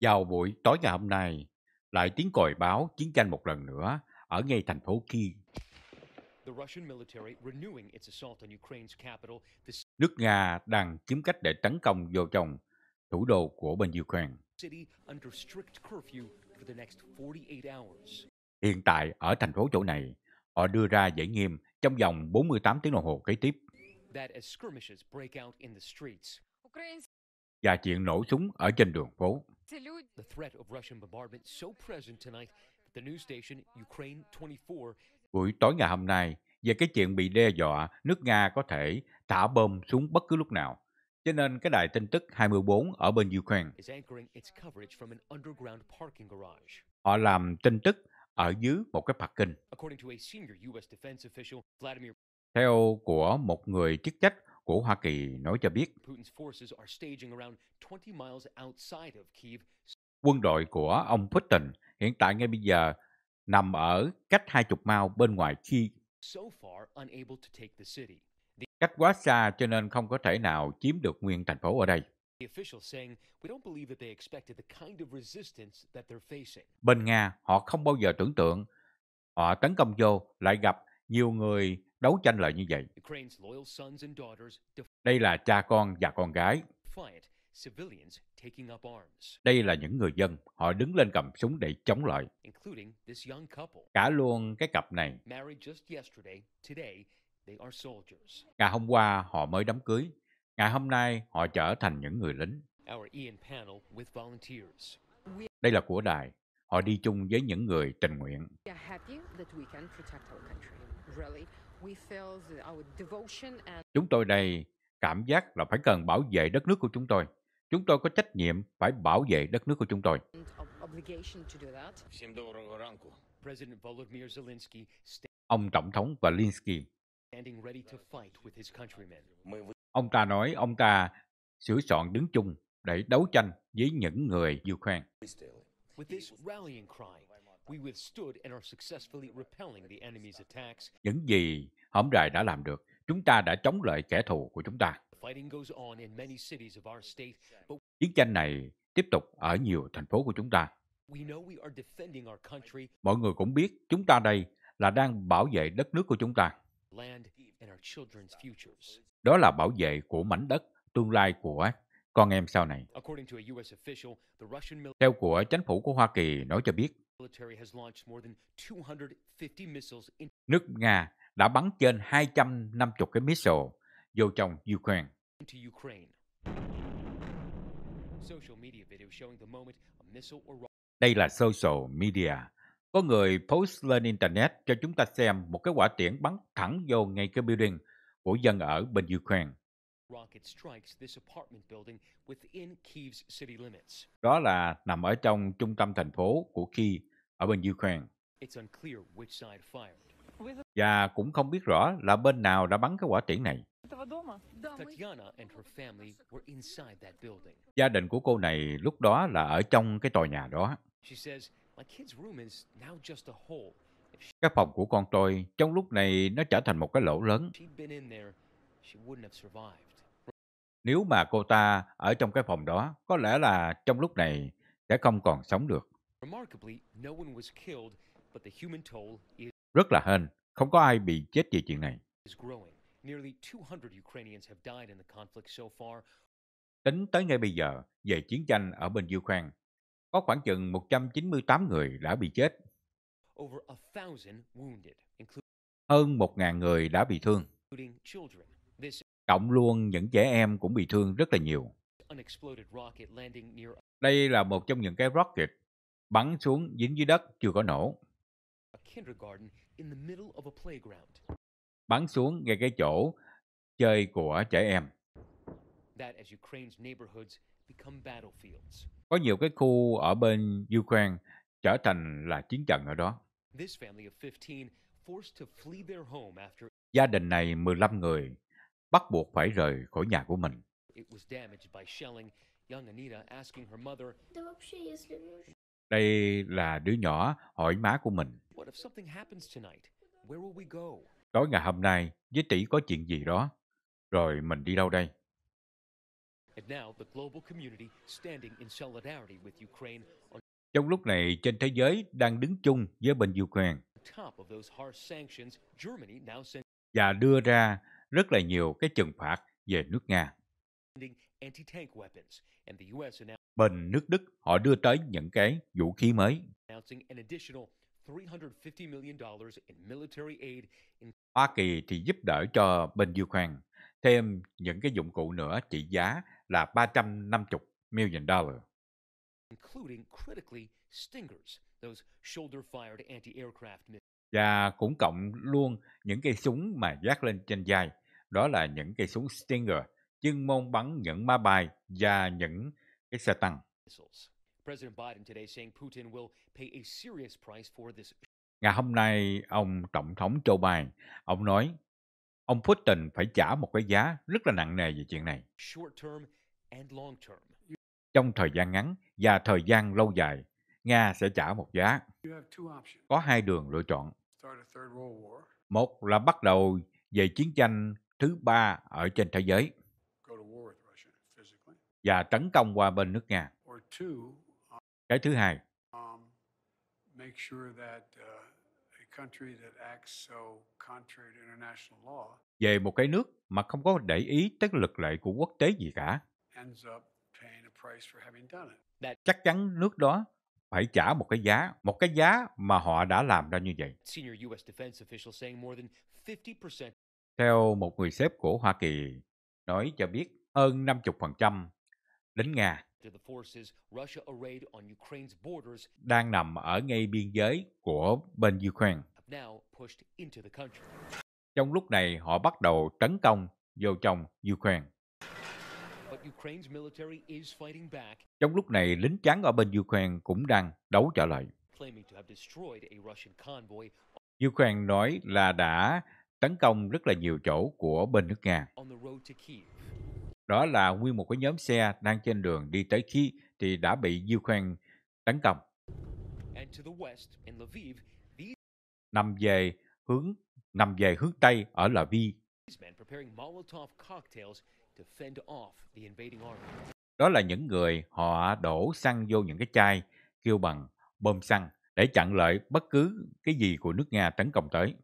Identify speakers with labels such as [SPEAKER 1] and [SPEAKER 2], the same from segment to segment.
[SPEAKER 1] Vào buổi tối ngày hôm nay, lại tiếng còi báo chiến tranh một lần nữa ở ngay thành phố Kiev. Nước Nga đang kiếm cách để tấn công vô trong thủ đô của bên Ukraine. Hiện tại ở thành phố chỗ này, họ đưa ra giải nghiêm trong vòng 48 tiếng đồng hồ kế tiếp và chuyện nổ súng ở trên đường phố. Buổi tối ngày hôm nay, về cái chuyện bị đe dọa, nước Nga có thể thả bom xuống bất cứ lúc nào. Cho nên cái đài tin tức 24 ở bên Ukraine, họ làm tin tức ở dưới một cái parking. Theo của một người chức trách của Hoa Kỳ nói cho biết. Quân đội của ông Putin hiện tại ngay bây giờ nằm ở cách 20 mao bên ngoài Kiev. Cách quá xa cho nên không có thể nào chiếm được nguyên thành phố ở đây. Bên Nga, họ không bao giờ tưởng tượng họ tấn công vô lại gặp nhiều người Đấu tranh là như vậy. Đây là cha con và con gái. Đây là những người dân, họ đứng lên cầm súng để chống lại. Cả luôn cái cặp này. Ngày hôm qua họ mới đám cưới, ngày hôm nay họ trở thành những người lính. Đây là của đài, họ đi chung với những người tình nguyện. Chúng tôi đây cảm giác là phải cần bảo vệ đất nước của chúng tôi. Chúng tôi có trách nhiệm phải bảo vệ đất nước của chúng tôi. Ông Tổng thống Zelensky Ông ta nói ông ta sửa soạn đứng chung để đấu tranh với những người Ukraine. Những gì hõm rày đã làm được, chúng ta đã chống lại kẻ thù của chúng ta. Chiến tranh này tiếp tục ở nhiều thành phố của chúng ta. Mọi người cũng biết chúng ta đây là đang bảo vệ đất nước của chúng ta. Đó là bảo vệ của mảnh đất, tương lai của con em sau này. Theo của chính phủ của Hoa Kỳ nói cho biết, Nước Nga đã bắn trên 250 cái missile vô trong Ukraine. Đây là social media. Có người post lên Internet cho chúng ta xem một cái quả tiễn bắn thẳng vô ngay cái building của dân ở bên Ukraine. Đó là nằm ở trong trung tâm thành phố của Kiev ở bên Ukraine. Và cũng không biết rõ là bên nào đã bắn cái quả tiễn này. Gia đình của cô này lúc đó là ở trong cái tòa nhà đó. Cái phòng của con tôi trong lúc này nó trở thành một cái lỗ lớn. Nếu mà cô ta ở trong cái phòng đó, có lẽ là trong lúc này sẽ không còn sống được. Rất là hên, không có ai bị chết vì chuyện này. Tính tới ngay bây giờ, về chiến tranh ở bên Ukraine, có khoảng chừng 198 người đã bị chết. Hơn 1.000 người đã bị thương. Cộng luôn những trẻ em cũng bị thương rất là nhiều. Đây là một trong những cái rocket bắn xuống dính dưới đất chưa có nổ. Bắn xuống ngay cái chỗ chơi của trẻ em. Có nhiều cái khu ở bên Ukraine trở thành là chiến trận ở đó. Gia đình này 15 người bắt buộc phải rời khỏi nhà của mình. Đây là đứa nhỏ hỏi má của mình. Tối ngày hôm nay, với tỷ có chuyện gì đó, rồi mình đi đâu đây? Trong lúc này, trên thế giới đang đứng chung với bên Ukraine và đưa ra rất là nhiều cái trừng phạt về nước Nga. Bên nước Đức, họ đưa tới những cái vũ khí mới.
[SPEAKER 2] 350 million dollars in military aid in
[SPEAKER 1] Hoa Kỳ thì giúp đỡ cho bên Ukraine thêm những cái dụng cụ nữa trị giá là 350 million dollar.
[SPEAKER 2] Including critically Stingers, those shoulder-fired anti-aircraft
[SPEAKER 1] Và cũng cộng luôn những cây súng mà giác lên trên vai, đó là những cây súng Stinger chuyên môn bắn những ma bài và những cái xe tăng. Ngày hôm nay, ông Tổng thống Joe Biden, ông nói, ông Putin phải trả một cái giá rất là nặng nề về chuyện này. Trong thời gian ngắn và thời gian lâu dài, Nga sẽ trả một giá. Có hai đường lựa chọn. Một là bắt đầu về chiến tranh thứ ba ở trên thế giới và tấn công qua bên nước Nga. Cái thứ hai, um, uh, về một cái nước mà không có để ý tới lực lệ của quốc tế gì cả. Chắc chắn nước đó phải trả một cái giá, một cái giá mà họ đã làm ra như vậy. Theo một người sếp của Hoa Kỳ nói cho biết, hơn 50% đến Nga đang nằm ở ngay biên giới của bên Ukraine. Trong lúc này, họ bắt đầu tấn công vô trong Ukraine. Trong lúc này, lính trắng ở bên Ukraine cũng đang đấu trả lại. Ukraine nói là đã tấn công rất là nhiều chỗ của bên nước Nga đó là nguyên một cái nhóm xe đang trên đường đi tới khi thì đã bị Ukraine tấn công. Nằm về hướng nằm về hướng Tây ở Lviv. Đó là những người họ đổ xăng vô những cái chai kêu bằng bơm xăng để chặn lại bất cứ cái gì của nước Nga tấn công tới.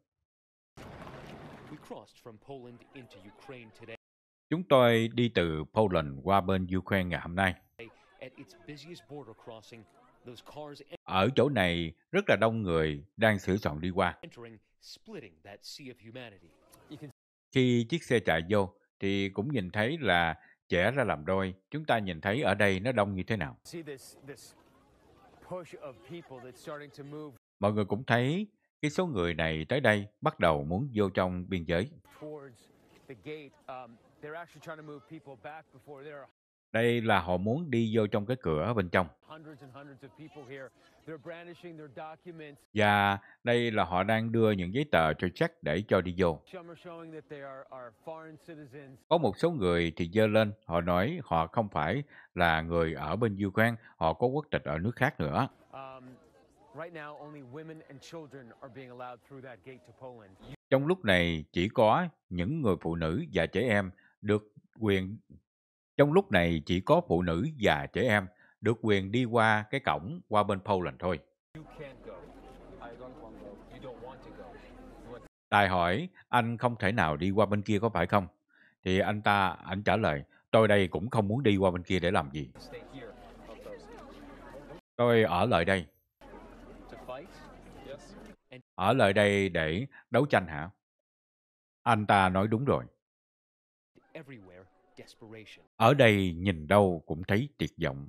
[SPEAKER 1] Chúng tôi đi từ Poland qua bên Ukraine ngày hôm nay. Ở chỗ này rất là đông người đang sửa soạn đi qua. Khi chiếc xe chạy vô thì cũng nhìn thấy là trẻ ra làm đôi. Chúng ta nhìn thấy ở đây nó đông như thế nào. Mọi người cũng thấy cái số người này tới đây bắt đầu muốn vô trong biên giới. Đây là họ muốn đi vô trong cái cửa bên trong. Và đây là họ đang đưa những giấy tờ cho Jack để cho đi vô.
[SPEAKER 2] Có một số người
[SPEAKER 1] thì dơ lên, họ nói họ không phải là người ở bên Ukraine, họ có quốc tịch ở nước khác nữa. Trong lúc này chỉ có những người phụ nữ và trẻ em được quyền trong lúc này chỉ có phụ nữ và trẻ em được quyền đi qua cái cổng qua bên Poland thôi. Tài hỏi, anh không thể nào đi qua bên kia có phải không? Thì anh ta, anh trả lời, tôi đây cũng không muốn đi qua bên kia để làm gì. Tôi ở lại đây, ở lại đây để đấu tranh hả? Anh ta nói đúng rồi. Ở đây nhìn đâu cũng thấy tuyệt vọng.